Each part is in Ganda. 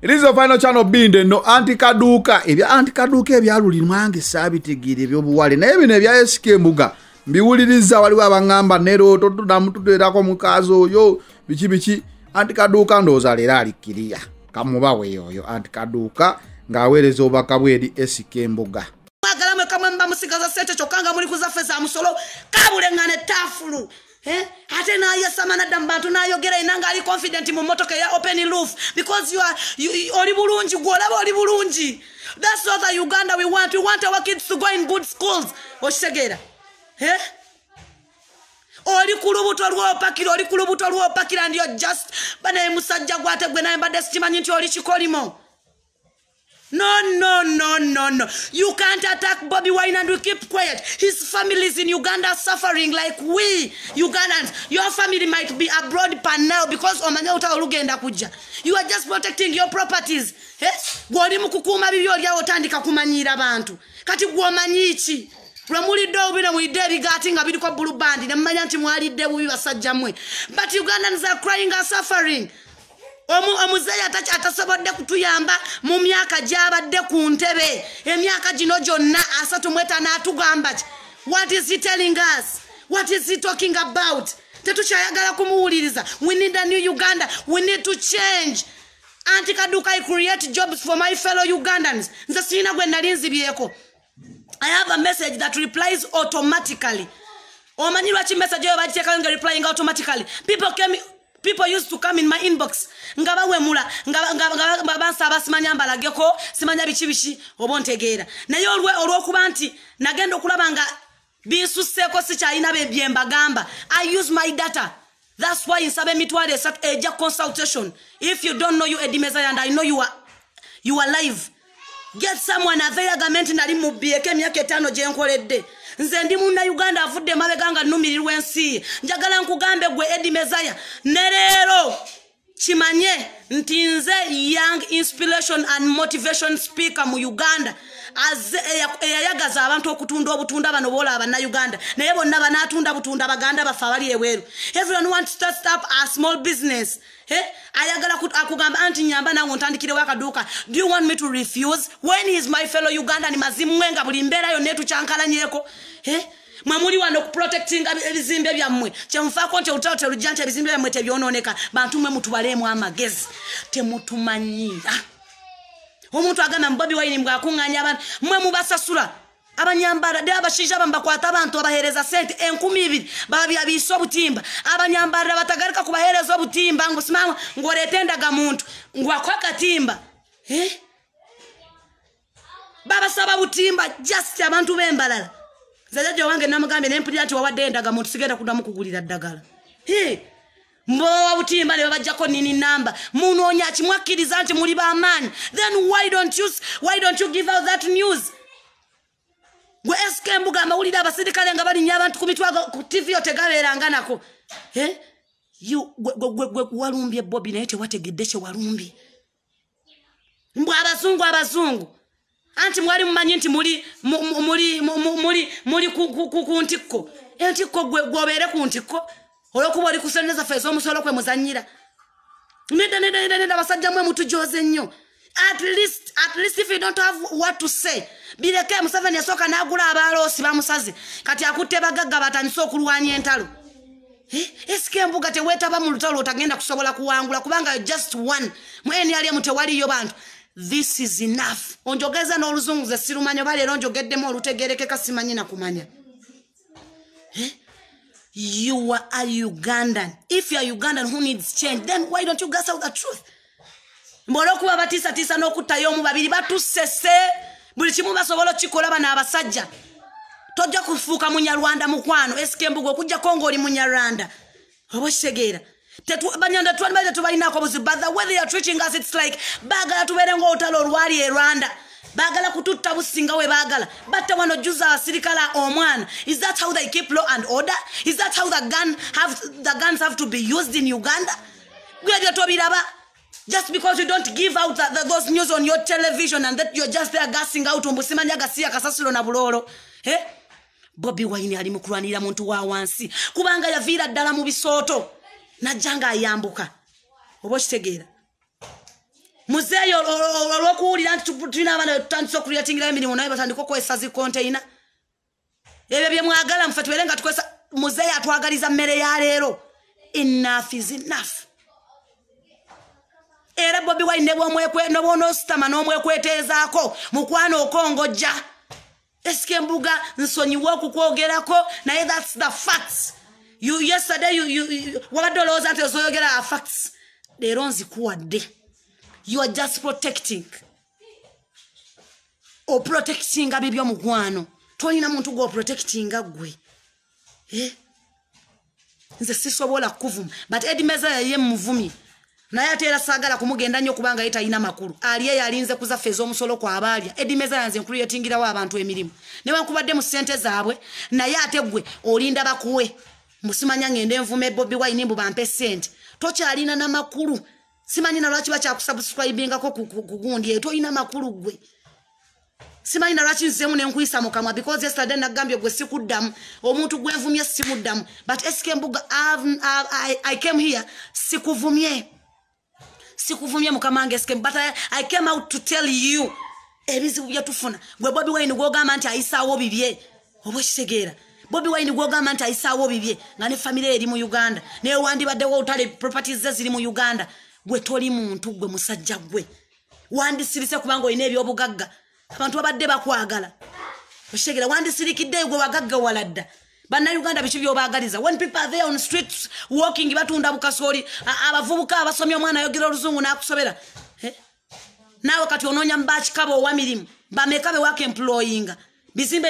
eriiso fino channel binde no antikaduuka ebya antikaduuka ebyaluli mwange saabitegeera ebyobuwale naye bino ebya esk embuga mbiwuliriza waliwo abaŋamba nero tottudamututeerako mukazi oyo biki biki antikaduuka ndooza leero alikiriya kamubaweyo oyo antikaduuka ng'aweereza obubaka bweri esk embuga mwagalamwekamwemba musigaza sente kyokka nga muli kuzaffe za musolo kabulengana ettafulu Eh? Ate na ye samana dambantu na yogera inanga ali confident mu motoka ya open roof because you are you, oli bulungi gwolaba oli bulungi. That's what the Uganda we want. We want our kids to go in good schools. Oshegera. Eh? oli kulubuto lwopakira oli kulubuto lwopakira ndiyo just bana musajja gwate gwe naye mbadde sikimanyi nti oli kikolimo No, no, no, no, no. You can't attack Bobby Wine and we keep quiet. His family is in Uganda suffering like we Ugandans. Your family might be abroad per now because omanye utawolugenda kujja. You are just protecting your properties. Eh? Gw'oli mu kukuuma bibyo olyawo otandika kumanyiira bantu. Kati gw'omanyi ki? lwe mulidde obubi ne muyidde ebigaati nga biriko bulubandi ne mumanya nti mwalidde bubi basajja mwe. But Ugandans are crying and suffering. omuzeeyi atasobodde kutuyamba mu myaka gyabadde ku ntebe emyaka gino gyonna asatu mwetana atugamba ki what is he telling us what is he talking about tetukyayagala kumuwuliriza we need a new uganda we need to change anti kaduka i create jobs for my fellow ugandans nze sirina gwe nali nzibyeko i have a message that replies automatically omanyirwa ki message eyo bagitekayo nga replying automatically people came people used to come in my inbox ngabawemula ngabansaba simanya mbalageko simanya biki biki oba ontegeera naye olwokuba nti nagenda okulaba nga bisusseeko sikyalina byembagamba i use my data thats why nsaba emitwalo esatu eja consultation if you don't know you edimeza and i know you are, you are live get someone avaire gamenti nali mubbieko emyaka etaano gyenkoledde nze ndi munnauganda avudde emabega nga nnumirirwa ensi njagala nkugambe gwe edi mezaya ne leero kimanye nti nze young inspiration and motivation speaker mu uganda eyayagaza abantu okutunda obutunda bano boola abannauganda naye bonna banatunda butunda baganda bafe abali ebweru small business eh? ayagala akugamba anti nyamba nawe ntandikirewo akaduuka do you want me to refuse when is my fellow ugandan mazimuwe nga buli mbeera yonna etukyankalanyeeko Eh? mwe muli wano okuprotectinga ebizimbe byammwe kyemufaako nti olutalo telujja nti ebizimbe byammwe tebyonooneka bantu mwe mutubaleemu amagezi temutumanyira omuntu agamba mubobi waini bwakuŋŋanya abantu mwe mubasasula abanyambala ddala abashiija abamu bakwata abantu abahereza sente enkumi ibiri babyabiise obutimba abanyambalira batagaleka kubahereza obutimba ngusimama ngoleeta endaga muntu ngwako akatimba eh? babasaba butimba jasiti abantu bembalala zajjajja owange namugambye nempulira nti wawaddeyo endaga muntu sigenda kuda mukugulira ddagala mbawa butimba ne babajjako nini namba munoonya kimwakkiriza nti muli bamaanyi then why don't you give out that news gwe esk mbuga amawulire abasirikale nga balinnya abantu ku mitwago ku tivi otegabeeranganako walumbye bobi naye tewategedde kyewalumbye mbw abazungu abazungu anti mwali mumanyi nti muli muli muli muli ku ntikko entikko gwobeere ku ntikko olwokuba oli ku ssente zaffe ez'omusolo kwe muzanyira nedda nedda nedda nedda basajja mwe mutujoze nnyo at least at least if you don't have what to say bireke museveni yasooka n'agula abaloosi bamusaze kati akutte bagagga batandise okulwanya entalo e, esika embuga teweetaba mu lutalo otagenda kusobola kuwangula kubanga just one mu eniali emu tewaliyo bantu this is enough onjogeze n'oluzungu ze sirumanya oba leero njogeddemu olutegerekeka simanyi nakumanya eh? you are ugandan if youare ugandan who needs change then why don't you gasel the truth mbe olwokuba batiisatiisa n'okuttayo omubabiri batusese buli kimu basobola okikola bano abasajja tojja kufuuka munyarwanda mukwano esika embuga okugjako ng'oli munyarwanda oba okitegeera but the way they are treating us its like baagala tubeere ngaolutalo olwali e rwanda Bagala kututta businga we to use wano jjuza abasirikale Oman. is that how they keep law and order is that how the, gun have, the guns have to be used in uganda just because you don't give out the, the, those news on your television and that you're just there gassing out mbusimanya gasiya kasasiro na buloolo eh? bobi wine ali mu kulwanirira muntu wa wansi kubanga yaviira ddala mu bisooto najja ngaayambuka oba okitegeera muzeeyo olwokuwulira nti tulina abaana etutandisa okulira tingirayo emirimu naye batandika okwesazikonteina ebyo byemwagala mufe tubere nga tukwesa muzeeyo atwagaliza mmere ya leero enaf is enaf era bobi wainenobonositama n'omwekwetezaako mukwana okongojja esika embuga nsonyiwe okukwogerako naye thats the facts you yesterday you you wabadde olowooza nti ozoyogera afacts leero nzikuwadde you are just protecting oprotectinga bibyomugwano tolina muntu gweoprotectinga ggwe eh? nze sisobola kuvuma but edmeza yaye muvumi naye ate era saagala kumugenda nnyo okuba nga ye talina makulu aliye yalinze kuzaffe ez'omusolo kwabaalya edimeza yanze enkulu yetingirawo abantu emirimu newankubadde mu ssente zaabwe naye ate ggwe olinda bakuwe musimanya ngende envuma ebobi wine mbu bampe sente tokyalina namakulu simanyi na lwaki bakyakusabusibingako kugundi eyo toyina makulu gwe simanyi na lwaki nzemu nenkuyisa mukamwa because yesterday nagambye gwe sikuddamu omuntu gwenvumye simuddamu but esike mbuga i came here sikuvumye sikuvumye mukama wange esike but i came out to tell you ebizibu byetufuna gwe bobi wine gwogamba nti ayisaawo bibye obwekitegeera bobi wine gwogamba nti ayisaawo bibye nga ne famire eri mu uganda naye wandibaddewo otale propeti ze ziri mu uganda gwe toli muntu gwe musajja gwe wandisirise kubanga olina ebyobugagga abantu babadde bakwagala oshegera wandisirikiddeyo gwe wagagga waladda bannauganda biki byobagaliza when people are there on streets walking batunda bukasooli abavubuka abasomya omwana ayogera oluzungu nakusobera eh? naawe kati ononya mbakikaba owa mirimu bameka bewaka employinga bizimbe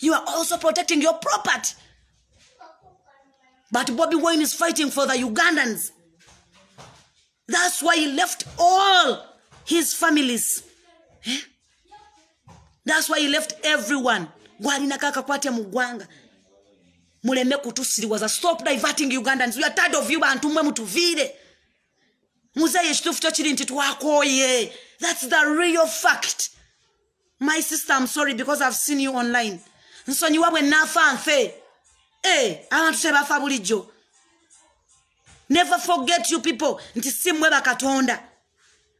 you are also protecting your property but bobby wine is fighting for the ugandans that's why he left all his families eh? that's why he left everyone gwalinako kaka mu ggwanga muleme a stop diverting ugandans we are tired of you bantu mwe mutuviire muzeeyi ekituufu kyo kiri nti twakooye thats the real fact my sister im sorry because ive seen you online nsonyiwa bwe nnaafa nfe e abantu tebafa bulijjo never forget you people nti si mmwe bakatonda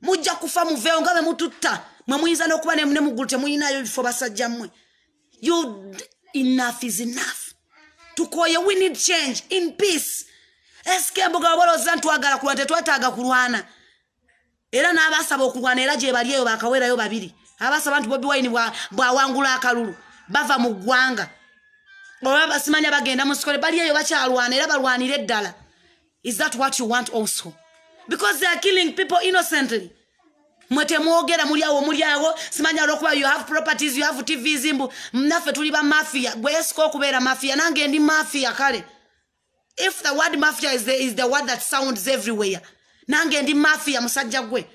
mujja kufa muveewo nga bwe mututta mwe muyinza n'okuba ne muggulu temuyinayo bifo basajja mmwe you enough is enough tukoye we need change in peace esikembuga obolooza ntwagala kulwana tetwetaaga kulwana era n'abasaba okulwana era gye bali eyo bakaweerayo babiri abasaba nti bobi wayini bwawangula akalulu bava mu ggwanga oba basimanya bagenda musikole bali eyo bakyalwana era balwanire eddala is that what you want also because they are killing people innocently mwetemwogera muliawo muliawo simanya lwokuba you have properties you have tv zimbu naffe tuli ba mafia gwesika okubeera mafia nange ndi mafia kale if the word mafia is the, is the word that sounds everywhere nange ndi mafia musajja gwe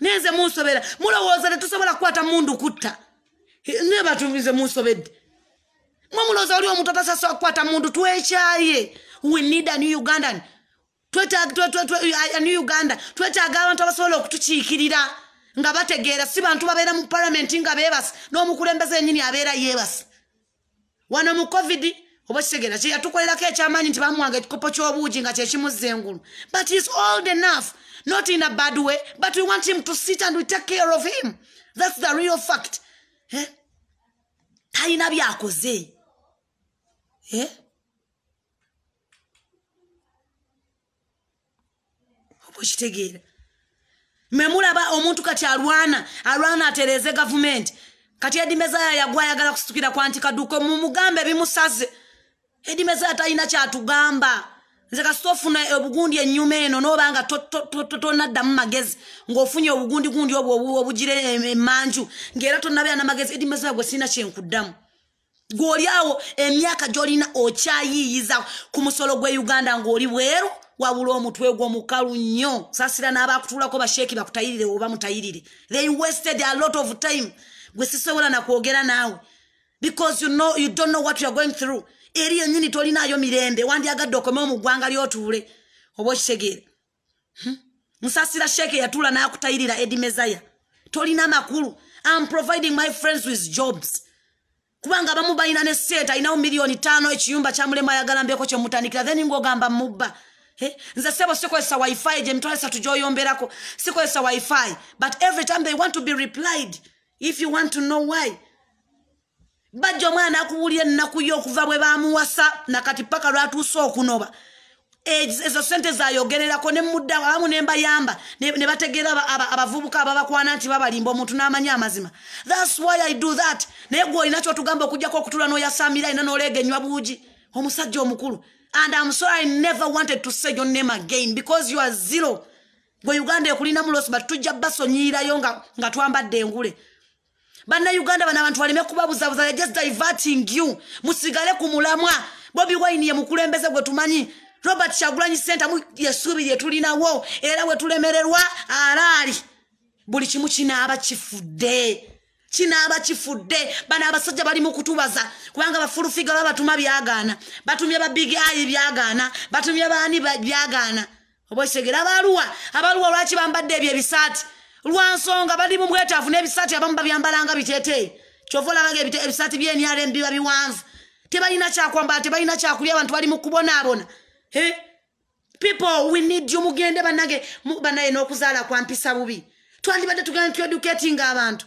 neze musobera mulowooza tetusobola kukwata mundu kutta ne batumize musobedde mwe mulowooza oli omuntu atasasa kukwata mundu twekyaye we need a new ugandan new uganda twetaaga abantu abasobola okutukiikirira nga bategeera si bantu babeera mu palamenti nga beebasa n'omukulembeze enyini abeera yeebasa wano mu covidi oba kitegeera yatukolerako ekyamaanyi nti bamuwanga ekikopo ky'obuugi nga kyekimuzza engulu but heis old enough not in a bad way but we want him to sit and we take care of him thats the real fact eh? talina byakoze eh? oba okitegeera memulaba omuntu kati alwana alwana atereeze gavumenti kati edimezaya yagwa ayagala kusitukira kwantikaduka mumugambe ebimusaze edimeza talina kyatugamba nze kasitofuna obugundi enyuma eno nobanga tonaddamu magezi ngaofunye obugundi gundi obwobugire emanju ngaera tonabeana magezi edimeza gwe sirina kyenkuddamu gwoli awo emyaka gyolina okyayiyiza ku musolo gwe uganda ngaoli bweru wabula omutwe gwo mukalu nnyo sasira nabakutulako basheeki bakutayirire oba mutayirire they wasted a lot of time gwe sisobola nakwogera naawe because you know, you don't know what you are going through eri yonyini tolinayo mirembe wandyagadde okomeo mu ggwanga lyotuule oba okitegeere nsasira hmm? sheeke yatuula nayakutayirira edi mezaya tolina makulu am providing my friends with jobs kubanga abamu balina ne sente ayinawo miliyoni taano ekiyumba kyamulemu ayagala mbeeko kyemutandikira then ngaogamba mubba eh? nze sebo sikozesa wifi gye mitwalo esatu gyoyomberako sikozesa wifi but every time they want to be replied if you want to know why bajja omwana nakuwulira ennaku ye okuva bwe bamuwasa nakati paka lwatuuse okunoba ezo sente zayogererako nemuddawo abamu nembayamba ne bategeera abavubuka ababakwana nti babalimba omuntu n'amanyi amazima thats why i do that naye gwe olina kyotugamba okujjako okutula n'oyasamira ina n'oleegenywa buugi omusajja omukulu and am sorry i never wanted to say your name again because you are zero gwe uganda ekulinamulosi bat tujja basonyiirayo nga twambadde engule bannayuganda bana abantu baleme kubabuzabuza just diverting you musigale ku mulamwa bobi wine ye mukulembeze gwe tumanyi robert shagulanyi center yesuubi lyetulinawo era wetulemererwa alaali buli kimu kinaaba kifudde kinaaba kifudde bano abasajja bali mukutubaza kubanga bafulufiga ba batuma byagaana batumya babigi ayi byagaana batumya baani byagaana obwesegera abaaluwa abaaluwa lwaki bambadde ebyo ebisaati lwansonga bali mu mwetaafu n'ebisati abamu babyambalanga biteteeyi kyova olabaga ebisati byenyala embiba biwanvu tebalina kyakwambala tebalina kyakulya abantu bali mu kubonaabona people we need you mugende banage banaye n'okuzaala kwa mpisa bubi twandibadde tugenda tueducatinga abantu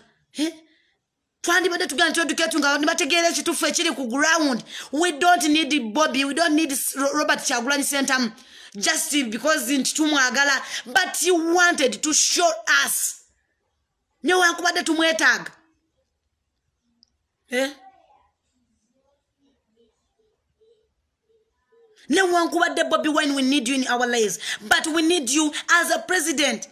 twandibadde tugenda tueducatinga abantu nibategeera ekituffu ekiri ku ground we don't need bobby we don't need robert kyagulanyisa entamu just because nti tumwagala but he wanted to show us newankubadde tumwetaaga eh? newankubadde bobby wine we need you in our lives but we need you as a president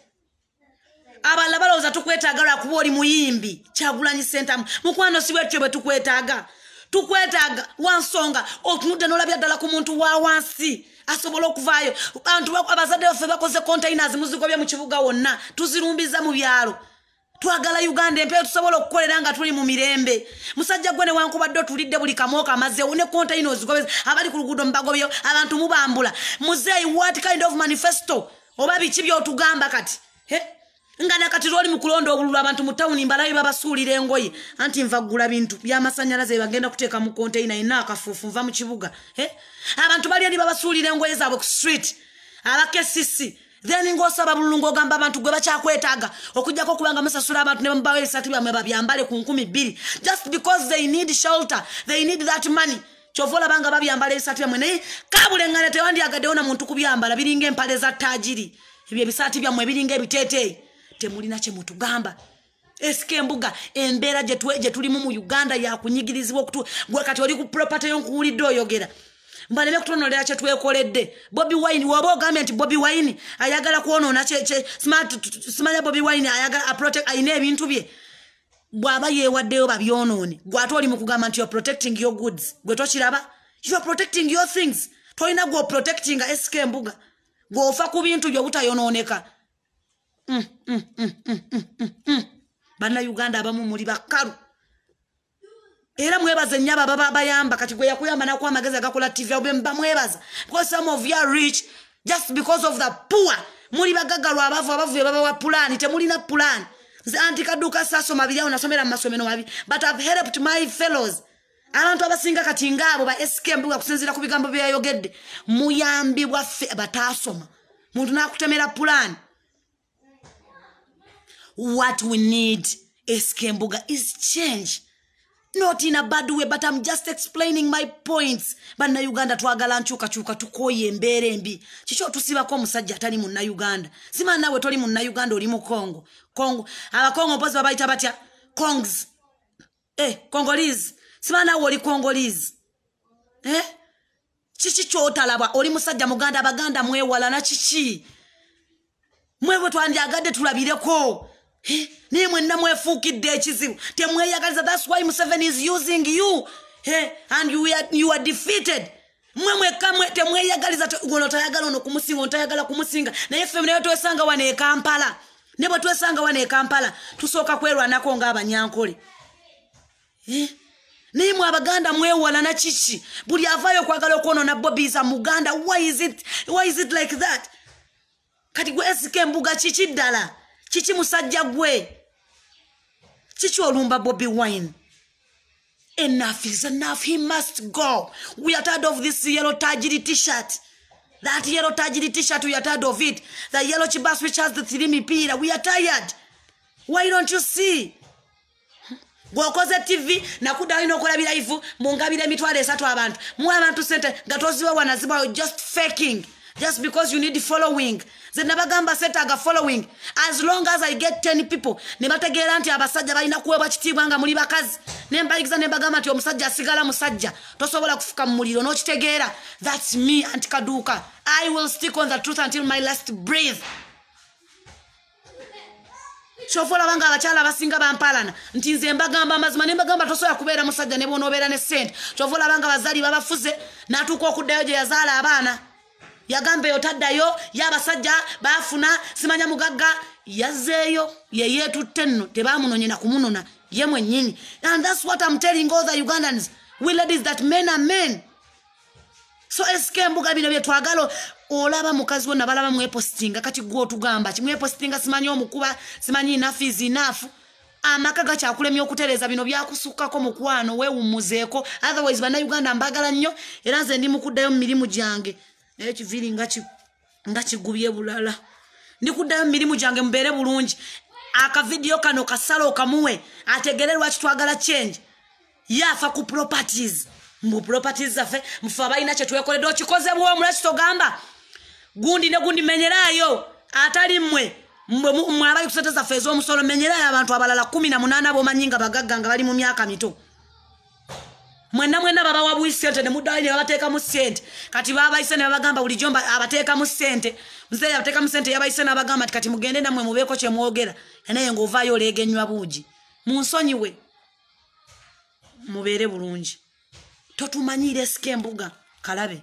abalala balowooza tukwetaaga lwakuba oli muyimbi kyagulanyi sentamu mukwano si bwetyo bwe tukwetaaga tukwetaaga wansonga otunudde nolabira ddala ku muntu wa wansi asobole okuvaayo bantu abazadde baffe bakoze containers muzikobye mu kibuga wonna tuzirumbiza mu byalo twagala uganda empeyo tusobola okukolera nga tuli mu mirembe musajja gwe newankubadde otulidde buli kamoka amazewo ne kontaina ozigobeza abali ku luguudo mubagobyo abantu mubambula muzeeyi what kind of manifesto oba biki byotugamba kati eh? nga nakati lwoli mukulonda obululu abantu mu tawuni mbalabe babasuulira engoyi anti nvagula bintu byamasanyalaze bagenda kuteeka mu konteina ina akafuufu nva mu kibuga abantu bali ani babasuulira engoyi zaabwe ku street abakesisi then ngaosaba bululungu ogamba abantu gwe bakyakwetaaga okugjako okubanga musasula abantu ne bamubawo ebisatu byamwe babyambale ku nkumi bbiri just because they need shelter they need that money kyova olabanga babyambala ebisatu byamwe naye kabula eŋŋana tewandyagaddewo na muntu kubyambala biringa empale za ttaajiri ebyo ebisaati byamwe biringa ebiteeteeyi temulina kye mutugamba esika embuga embeera gyetulimu mu uganda yakunyigirizibwa okutu gwe kati oli ku propaty yonkuwulidde oyogera mbaleme kutonolera kyetwekoledde bobi wine waoba ogambye nti bobi wine ayagala kwonoona simanya bobi wine ayina ebintu bye bw'aba yeewaddeyo babyonoone gwate oli mukugamba nti yo protecting your goods gwe tokiraba yo protecting your things tolina gweoprotectinga esika embuga gweofa ku bintu byo butayonooneka bannayuganda abamu muli bakkalu era mwebaza enyaba babayamba kati gwe yakuyamba nako amagezi agakola tv awobe mbamwebaza some of you rich just because of the poor muli bagagalwa abavu abavu ebabawa pulaani temulina pulaani nze antikaduka sasoma biri awo nasomera mu masomero mabi but ive helped my fellows abantu abasinga kati ngaabo ba skm bakusinzira ku bigambo byeyayogedde muyambibwaffe bataasoma muntu nakutemera pulaani what we need is kembuga is change not in a bad way but i'm just explaining my points banna uganda twagala nkyukakyuka tukoye embeera embi kiki otusibako omusajja atali munna uganda simanawe toli munna uganda oli mu congo congo abakongo mpozi babayita batya congs e congolese simanawe oli congolese e kiki kyotalabwa oli musajja muganda abaganda mwewalana kiki mwewe twandyagadde tulabireko niye eh, mwenna mwefuukidde ekizibu temweyagaliza thats why museven is using you hey, eh, and you are, you are defeated mmwe mweka temweyagaliza ono tayagala ono kumusinga ono tayagala kumusinga naye femu naye twesanga wano ekampala ne bwe twesanga wano ekampala tusooka kwerwanako ng'abanyankole eh, naye mwe abaganda mwewala na kiki buli avaayo okwagala okwonoona bobiza muganda why is it like that kati gwesika embuga kiki ddala kiki musajja gwe kiki olumba bobby wine enough is enough he must go we are tired of this yellow tagiry tshirt that yellow tagiry tshirt we are tired of it the yellow chibus which has the three mipira we are tired why don't you see gweokoze tv nakuddawo ina okola birayivu mungabira emitwalo esatu abantu mu abantu sente nga tozibawanazibwao just faking just because you need following ze nabagamba setaga following as long as i get t0 people nebategeera nti abasajja balina kuweebwa kitiibwa nga muli bakazi nembaigiza nembagamba nti omusajja asigala musajja tosobola kufuka mu muliro n'okitegeera thats me antikaduuka i will stick on the truth until my last breath kyova olaba nga abakyala abasinga bampalana nti nze mbagamba amazima nembagamba tosobola kubeera musajja nebonaobeera ne sente kyova olaba nga abazaali babafuze n'atuuka okuddayo gye yazaala abaana yagamba eyotaddayo ye abasajja baafuna simanya mugagga yazzeeyo yeyeetutte nno tebamunonye nakumunona ye mwennyini and thats what am telling all the ugandans we ladies that men are men so esika embuga bino byetwagala olaba mukazi wona balaba mwepositinga kati gwotugamba kimwepositinga simanyi omukuba simanyi nafis enafu amaka gakyakulemya okutereza bino byakusukkako mukwano weewummuzeeko otherwise bannauganda mbagala nnyo era nze ndi mukuddayo mu mirimu gyange naye kiviiri nga kigubye bulala ndikuddayo mu mirimu gyange mubeere bulungi akavidiyo kano kasala okamuwe ategere lwaki twagala kyenge yaafa ku propertis mu propertis zaffe mufe abalina kyetwekoledde okikoze bwomulaki togamba gundi ne gundi menyeraayo atali mmwe mwe abali ku sente zaffe ez'omusolo menyeraayo abantu abalala kumi na munaana bomanyi nga bagagga nga bali mu myaka mito mwenna mwenna baba wabui sente nemudayo nebabateekamu sente kati babaise nebabagamba bulijjo abateekamu sente muzeeyi abateekamu sente yabaise nabagamba ti kati mugende namwe mubeeko kyemwogera naye ngaovaayo olegenywa buugi munsonyiwe mubeere bulungi totumanyiresika embuga kalabe